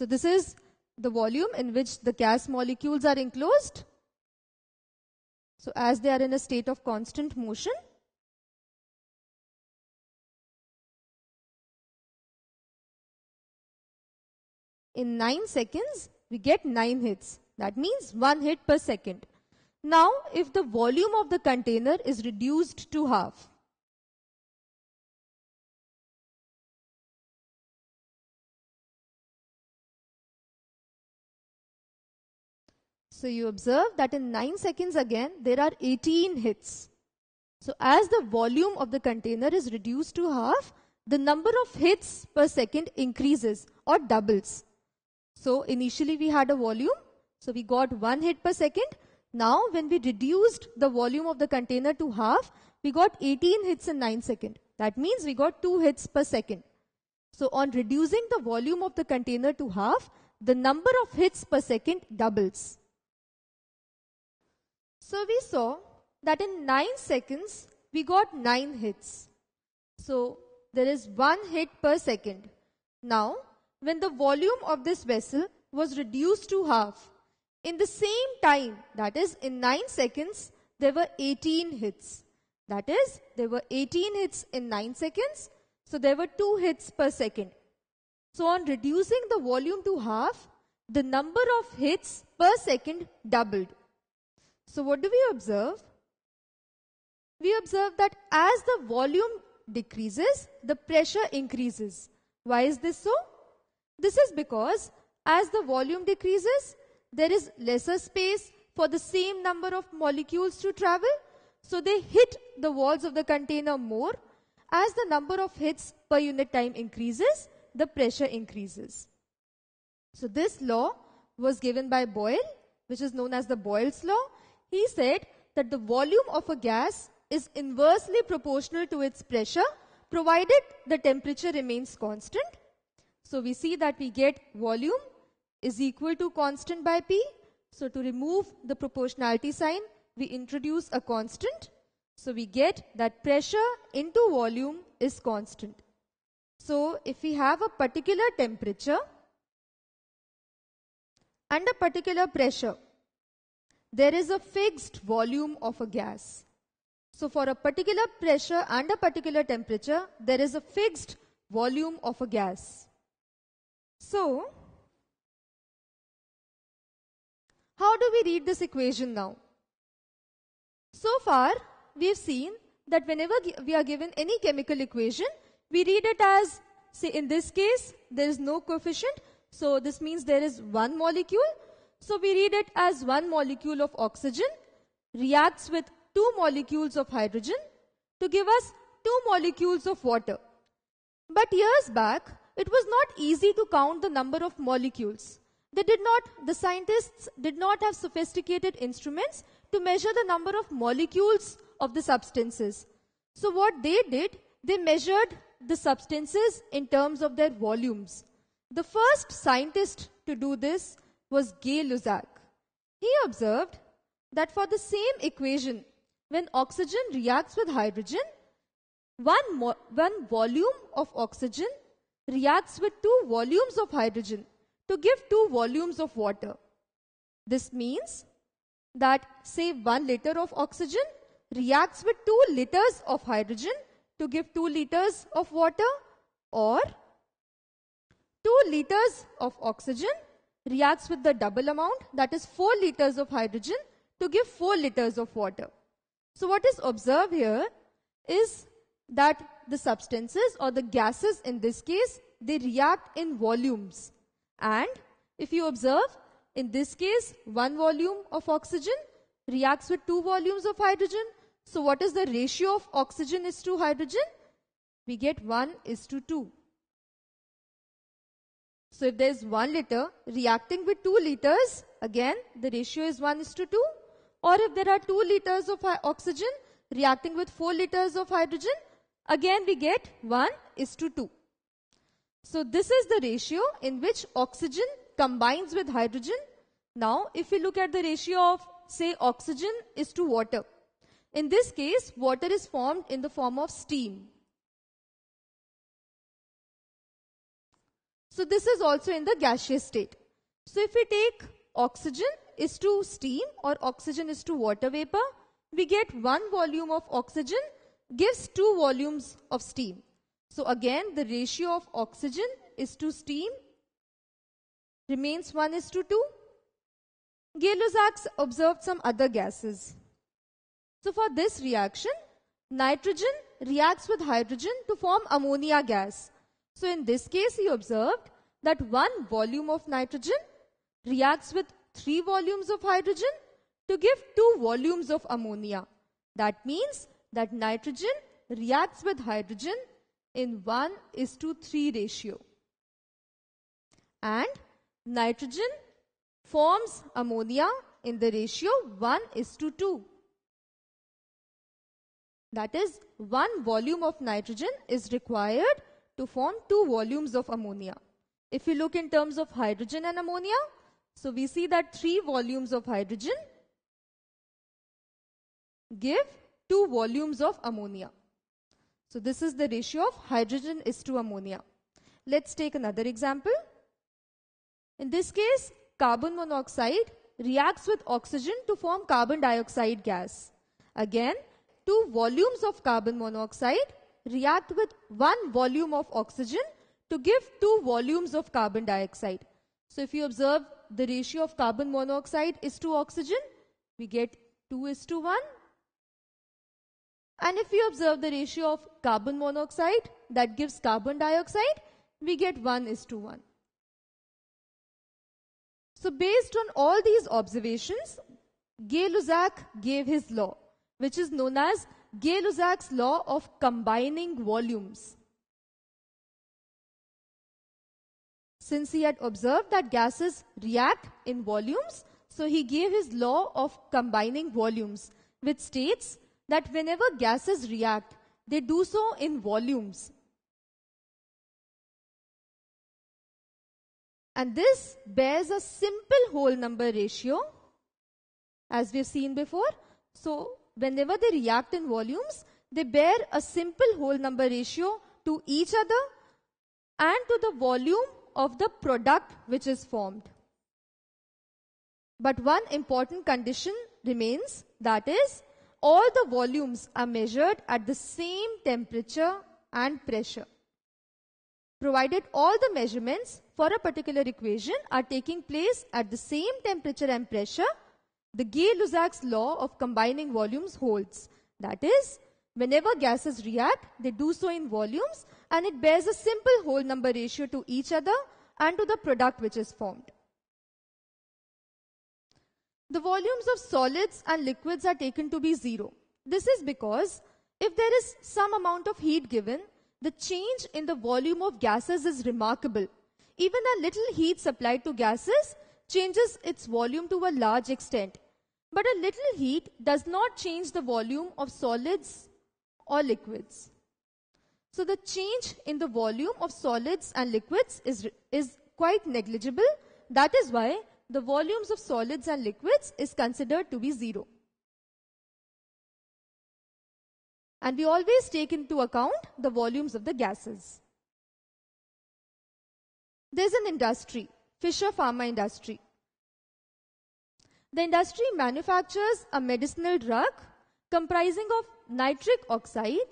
So this is the volume in which the gas molecules are enclosed. So as they are in a state of constant motion, in 9 seconds, we get 9 hits. That means 1 hit per second. Now, if the volume of the container is reduced to half, So you observe that in 9 seconds again, there are 18 hits. So as the volume of the container is reduced to half, the number of hits per second increases or doubles. So initially we had a volume, so we got one hit per second. Now when we reduced the volume of the container to half, we got 18 hits in 9 seconds. That means we got 2 hits per second. So on reducing the volume of the container to half, the number of hits per second doubles. So we saw that in 9 seconds, we got 9 hits. So there is 1 hit per second. Now, when the volume of this vessel was reduced to half, in the same time, that is in 9 seconds, there were 18 hits. That is, there were 18 hits in 9 seconds, so there were 2 hits per second. So on reducing the volume to half, the number of hits per second doubled. So what do we observe? We observe that as the volume decreases, the pressure increases. Why is this so? This is because as the volume decreases, there is lesser space for the same number of molecules to travel. So they hit the walls of the container more. As the number of hits per unit time increases, the pressure increases. So this law was given by Boyle, which is known as the Boyle's law, he said that the volume of a gas is inversely proportional to its pressure provided the temperature remains constant. So we see that we get volume is equal to constant by P. So to remove the proportionality sign, we introduce a constant. So we get that pressure into volume is constant. So if we have a particular temperature and a particular pressure, there is a fixed volume of a gas. So for a particular pressure and a particular temperature, there is a fixed volume of a gas. So, how do we read this equation now? So far, we have seen that whenever we are given any chemical equation, we read it as, say in this case, there is no coefficient. So this means there is one molecule so we read it as one molecule of oxygen reacts with two molecules of hydrogen to give us two molecules of water. But years back, it was not easy to count the number of molecules. They did not, the scientists did not have sophisticated instruments to measure the number of molecules of the substances. So what they did, they measured the substances in terms of their volumes. The first scientist to do this was Gay Lussac. He observed that for the same equation, when oxygen reacts with hydrogen, one, mo- one volume of oxygen reacts with two volumes of hydrogen to give two volumes of water. This means that, say, one liter of oxygen reacts with two liters of hydrogen to give two liters of water, or two liters of oxygen reacts with the double amount that is 4 liters of hydrogen to give 4 liters of water. So what is observed here is that the substances or the gases in this case they react in volumes and if you observe in this case one volume of oxygen reacts with two volumes of hydrogen. So what is the ratio of oxygen is to hydrogen? We get 1 is to 2. So if there is 1 liter reacting with 2 liters, again the ratio is 1 is to 2. Or if there are 2 liters of oxygen reacting with 4 liters of hydrogen, again we get 1 is to 2. So this is the ratio in which oxygen combines with hydrogen. Now if we look at the ratio of say oxygen is to water. In this case, water is formed in the form of steam. So this is also in the gaseous state. So if we take oxygen is to steam or oxygen is to water vapor, we get one volume of oxygen gives two volumes of steam. So again, the ratio of oxygen is to steam remains 1 is to 2. gay Lussac observed some other gases. So for this reaction, nitrogen reacts with hydrogen to form ammonia gas so in this case, he observed that one volume of nitrogen reacts with three volumes of hydrogen to give two volumes of ammonia. That means that nitrogen reacts with hydrogen in 1 is to 3 ratio. And nitrogen forms ammonia in the ratio 1 is to 2. That is, one volume of nitrogen is required to form two volumes of ammonia. If you look in terms of hydrogen and ammonia, so we see that three volumes of hydrogen give two volumes of ammonia. So this is the ratio of hydrogen is to ammonia. Let's take another example. In this case, carbon monoxide reacts with oxygen to form carbon dioxide gas. Again, two volumes of carbon monoxide react with one volume of oxygen to give two volumes of carbon dioxide. So if you observe the ratio of carbon monoxide is to oxygen, we get 2 is to 1. And if we observe the ratio of carbon monoxide that gives carbon dioxide, we get 1 is to 1. So based on all these observations, Gay-Lussac gave his law, which is known as Gay-Lussac's law of combining volumes. Since he had observed that gases react in volumes, so he gave his law of combining volumes, which states that whenever gases react, they do so in volumes. And this bears a simple whole number ratio, as we've seen before. So whenever they react in volumes, they bear a simple whole number ratio to each other and to the volume of the product which is formed. But one important condition remains that is all the volumes are measured at the same temperature and pressure. Provided all the measurements for a particular equation are taking place at the same temperature and pressure the Gay-Lussac's law of combining volumes holds. That is, whenever gases react, they do so in volumes and it bears a simple whole number ratio to each other and to the product which is formed. The volumes of solids and liquids are taken to be zero. This is because if there is some amount of heat given, the change in the volume of gases is remarkable. Even a little heat supplied to gases changes its volume to a large extent. But a little heat does not change the volume of solids or liquids. So the change in the volume of solids and liquids is, is quite negligible. That is why the volumes of solids and liquids is considered to be zero. And we always take into account the volumes of the gases. There's an industry Fisher Pharma Industry. The industry manufactures a medicinal drug comprising of nitric oxide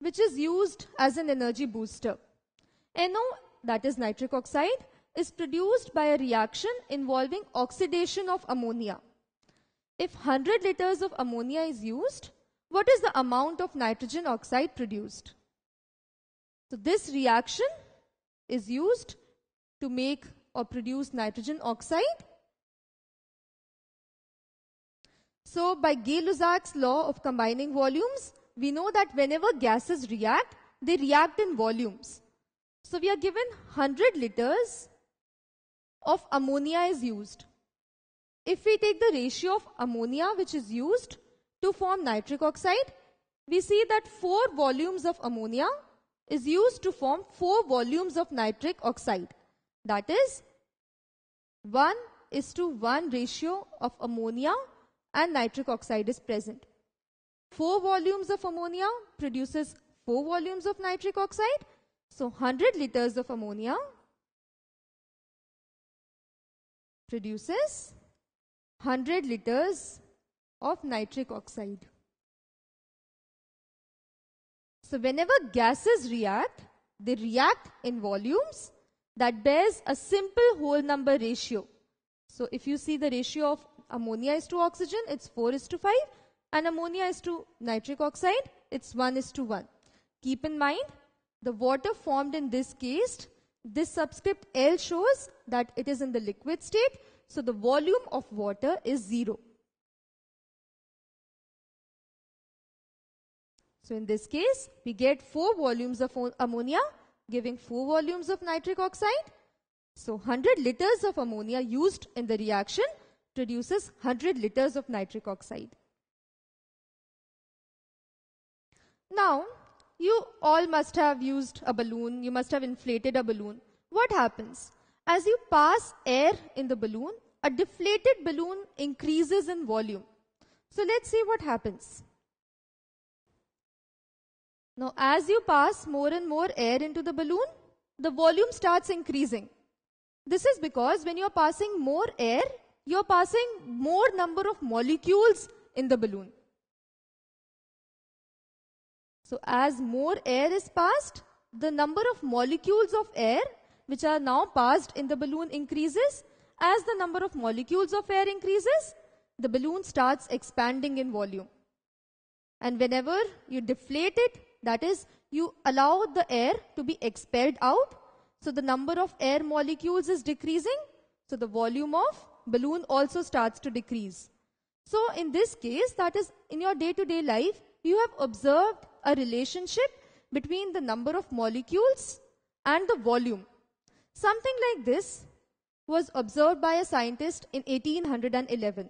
which is used as an energy booster. NO that is nitric oxide is produced by a reaction involving oxidation of ammonia. If 100 liters of ammonia is used, what is the amount of nitrogen oxide produced? So this reaction is used to make or produce nitrogen oxide? So by Gay-Lussac's law of combining volumes, we know that whenever gases react, they react in volumes. So we are given 100 liters of ammonia is used. If we take the ratio of ammonia which is used to form nitric oxide, we see that 4 volumes of ammonia is used to form 4 volumes of nitric oxide. That is 1 is to 1 ratio of ammonia and nitric oxide is present. 4 volumes of ammonia produces 4 volumes of nitric oxide. So 100 liters of ammonia produces 100 liters of nitric oxide. So whenever gases react, they react in volumes that bears a simple whole number ratio. So if you see the ratio of ammonia is to oxygen, it's 4 is to 5 and ammonia is to nitric oxide, it's 1 is to 1. Keep in mind, the water formed in this case, this subscript L shows that it is in the liquid state, so the volume of water is 0. So in this case, we get 4 volumes of ammonia giving 4 volumes of nitric oxide. So 100 liters of ammonia used in the reaction produces 100 liters of nitric oxide. Now, you all must have used a balloon, you must have inflated a balloon. What happens? As you pass air in the balloon, a deflated balloon increases in volume. So let's see what happens. Now, as you pass more and more air into the balloon, the volume starts increasing. This is because when you're passing more air, you're passing more number of molecules in the balloon. So, as more air is passed, the number of molecules of air which are now passed in the balloon increases. As the number of molecules of air increases, the balloon starts expanding in volume. And whenever you deflate it, that is, you allow the air to be expelled out. So the number of air molecules is decreasing. So the volume of balloon also starts to decrease. So in this case, that is in your day-to-day life, you have observed a relationship between the number of molecules and the volume. Something like this was observed by a scientist in 1811.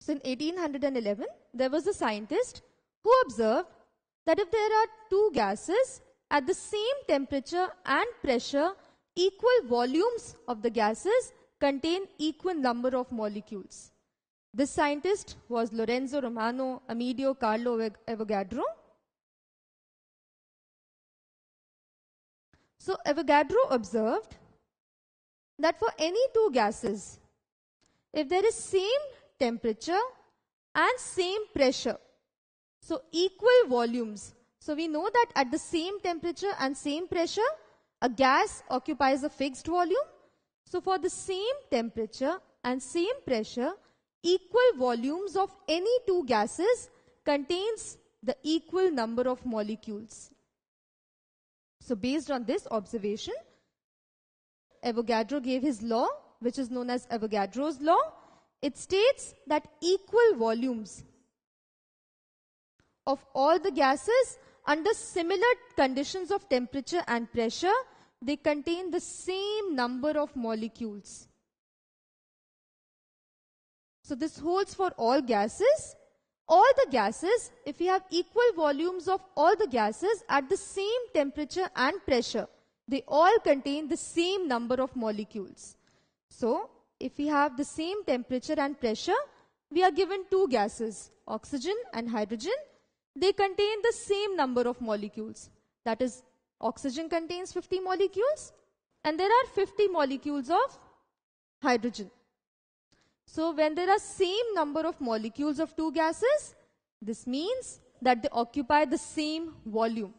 So in 1811, there was a scientist who observed that if there are two gases at the same temperature and pressure, equal volumes of the gases contain equal number of molecules. This scientist was Lorenzo Romano Amedeo Carlo Avogadro. So Avogadro observed that for any two gases, if there is same temperature and same pressure. So equal volumes. So we know that at the same temperature and same pressure, a gas occupies a fixed volume. So for the same temperature and same pressure, equal volumes of any two gases contains the equal number of molecules. So based on this observation, Avogadro gave his law, which is known as Avogadro's law, it states that equal volumes of all the gases under similar conditions of temperature and pressure, they contain the same number of molecules. So this holds for all gases. All the gases, if we have equal volumes of all the gases at the same temperature and pressure, they all contain the same number of molecules. So if we have the same temperature and pressure, we are given two gases, oxygen and hydrogen. They contain the same number of molecules. That is, oxygen contains 50 molecules and there are 50 molecules of hydrogen. So when there are same number of molecules of two gases, this means that they occupy the same volume.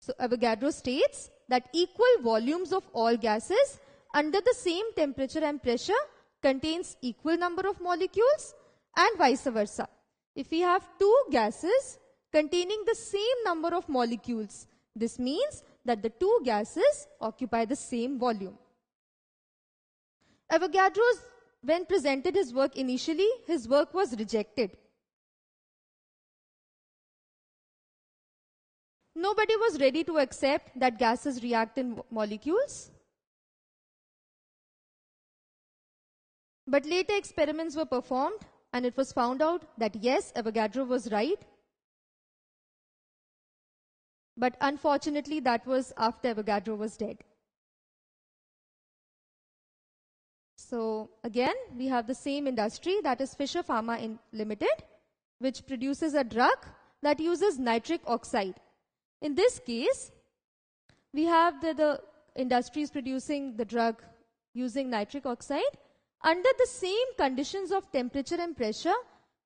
So Avogadro states that equal volumes of all gases under the same temperature and pressure contains equal number of molecules and vice versa. If we have two gases containing the same number of molecules, this means that the two gases occupy the same volume. Avogadro's, when presented his work initially, his work was rejected. Nobody was ready to accept that gases react in molecules But later experiments were performed and it was found out that yes, Avogadro was right. But unfortunately, that was after Avogadro was dead. So again, we have the same industry that is Fisher Pharma in Limited, which produces a drug that uses nitric oxide. In this case, we have the, the industries producing the drug using nitric oxide under the same conditions of temperature and pressure,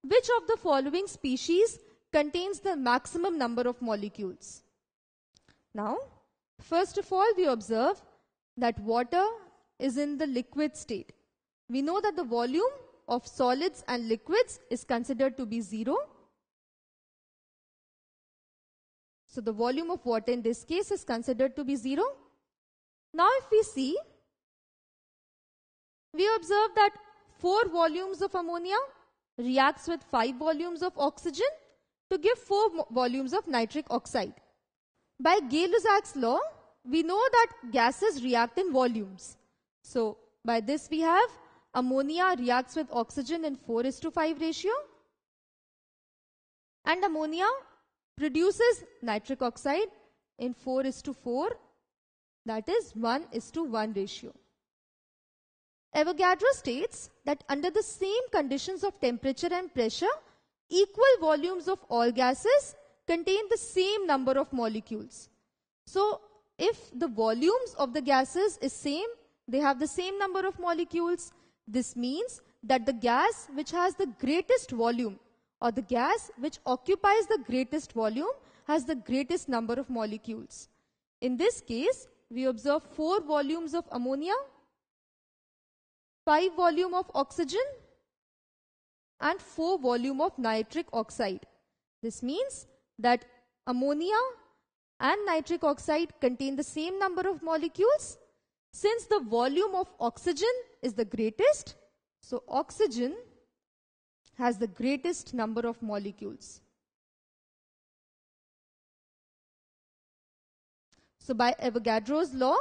which of the following species contains the maximum number of molecules? Now, first of all, we observe that water is in the liquid state. We know that the volume of solids and liquids is considered to be zero. So the volume of water in this case is considered to be zero. Now if we see we observe that 4 volumes of ammonia reacts with 5 volumes of oxygen to give 4 volumes of nitric oxide. By Gay-Lussac's law, we know that gases react in volumes. So, by this we have ammonia reacts with oxygen in 4 is to 5 ratio and ammonia produces nitric oxide in 4 is to 4 that is 1 is to 1 ratio. Avogadro states that under the same conditions of temperature and pressure, equal volumes of all gases contain the same number of molecules. So if the volumes of the gases is same, they have the same number of molecules. This means that the gas which has the greatest volume or the gas which occupies the greatest volume has the greatest number of molecules. In this case, we observe four volumes of ammonia 5 volume of oxygen and 4 volume of nitric oxide. This means that ammonia and nitric oxide contain the same number of molecules. Since the volume of oxygen is the greatest, so oxygen has the greatest number of molecules. So by Avogadro's law,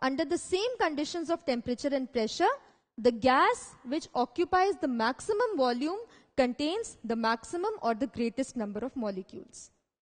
under the same conditions of temperature and pressure, the gas which occupies the maximum volume contains the maximum or the greatest number of molecules.